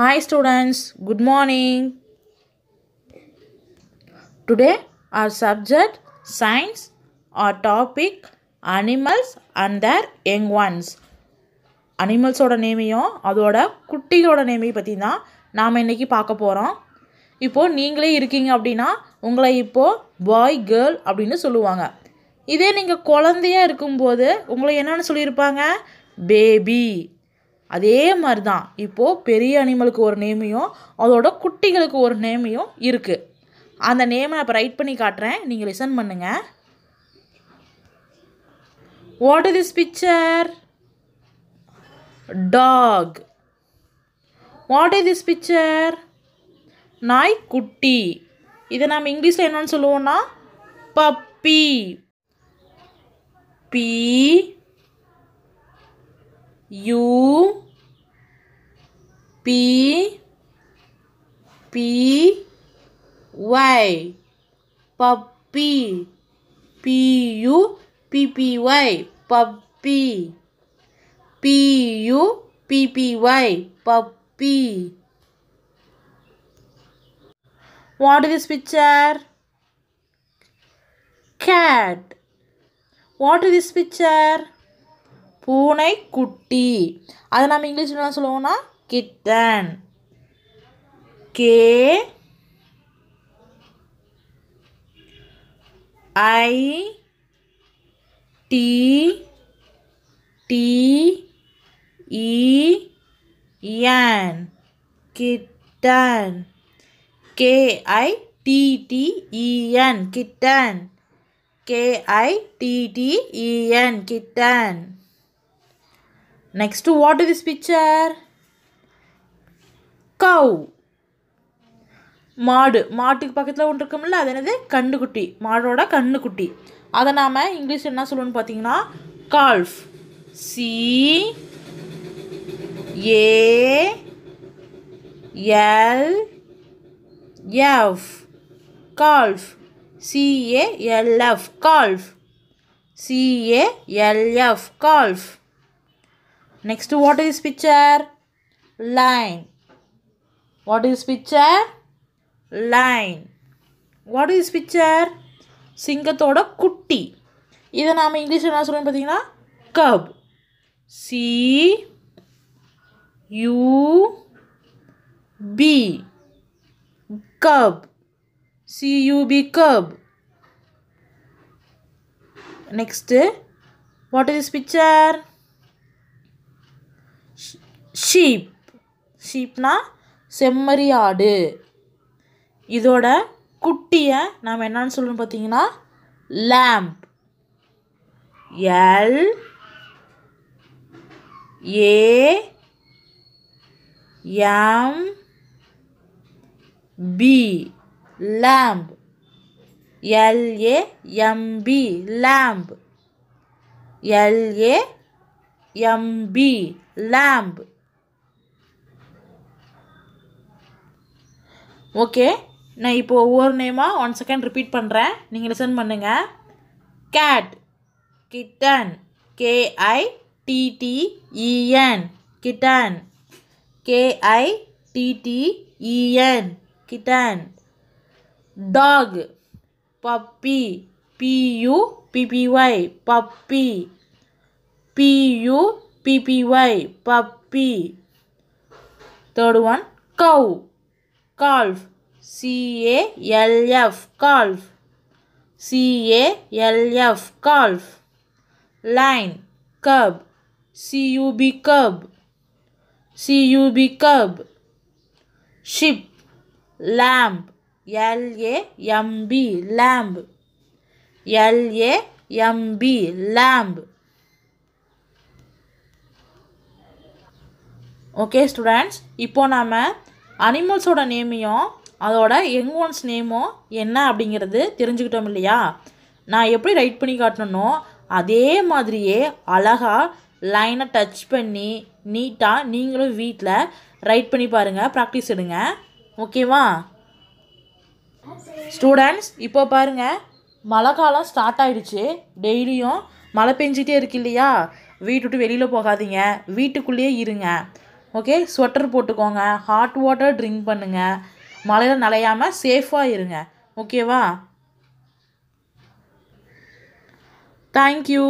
Hi students good morning today our subject science our topic animals and their young ones அனிமல்ஸோட நேமையும் அதோட குட்டிகளோட நேமையும் பற்றி தான் நாம் இன்றைக்கி பார்க்க போகிறோம் இப்போது நீங்களே இருக்கீங்க அப்படின்னா உங்களை இப்போது பாய் கேர்ள் அப்படின்னு சொல்லுவாங்க இதே நீங்கள் குழந்தையாக இருக்கும்போது உங்களை என்னென்னு சொல்லியிருப்பாங்க பேபி அதே மாதிரி தான் இப்போது பெரிய அனிமலுக்கு ஒரு நேமையும் அதோட குட்டிகளுக்கு ஒரு நேமையும் இருக்குது அந்த நேமை நான் இப்போ ரைட் பண்ணி காட்டுறேன் நீங்கள் லிசன் பண்ணுங்கள் what is this picture dog what is this picture நாய் குட்டி இதை நாம் இங்கிலீஷில் என்னென்னு சொல்லுவோம்னா puppy P U P P Y puppy P U P P Y puppy P U P P Y puppy What is this picture? Cat. What is this picture? பூனைக்குட்டி அதை நம்ம இங்கிலீஷில் என்ன சொல்லுவோம்னா kitten K I T T E N kitten K I T T E N kitten K I T T E N kitten Next, what is this picture? கவு மாடு மாட்டுக்கு பக்கத்தில் ஒன்று இருக்கும்ல அது என்னது கண்ணுக்குட்டி மாடோட கண்ணுக்குட்டி அதை நாம் இங்கிலீஷ் என்ன சொல்லணும்னு பார்த்தீங்கன்னா calf C A L F calf C A L F calf C A L F calf Next, what is picture? Lion what is picture? Lion what is picture? சிங்கத்தோட குட்டி இதை நாம் இங்கிலீஷில் என்ன சொல்கிறோம் பார்த்தீங்கன்னா cub C U B cub C U B cub next what is picture sheep ஷீப்னா செம்மறி ஆடு இதோட குட்டியை நாம் என்னன்னு சொல்லணும் பார்த்தீங்கன்னா lamb L A M B lamb L A M B lamb L A M B lamb okay நான் இப்போ ஒவ்வொரு நேமாக ஒன் செகண்ட் ரிப்பீட் பண்ணுறேன் நீங்கள் லிசன் பண்ணுங்கள் cat kitten K I T T E N kitten K I T T E N kitten dog puppy P U P P Y puppy P U P P Y puppy third one cow calf c a l f calf c a l f calf lion cub c u b cub c u b cub sheep lamb l a m b lamb l a m b lamb okay students इम அனிமல்ஸோட நேமையும் அதோட young once நேமும் என்ன அப்படிங்கிறது தெரிஞ்சுக்கிட்டோம் இல்லையா நான் எப்படி ரைட் பண்ணி காட்டணும் அதே மாதிரியே அழகாக லைனை டச் பண்ணி நீட்டாக நீங்களும் வீட்டில் ரைட் பண்ணி பாருங்கள் ப்ராக்டிஸ் எடுங்க ஓகேவா ஸ்டூடெண்ட்ஸ் இப்போ பாருங்கள் மழை காலம் ஸ்டார்ட் ஆகிடுச்சு டெய்லியும் மழை பெஞ்சிட்டே இருக்கு இல்லையா வீட்டு விட்டு வெளியில் போகாதீங்க வீட்டுக்குள்ளேயே இருங்க ஓகே ஸ்வெட்டர் போட்டுக்கோங்க ஹாட் வாட்டர் ட்ரிங்க் பண்ணுங்கள் மழையில் நனையாமல் சேஃபாக இருங்க ஓகேவா தேங்க்யூ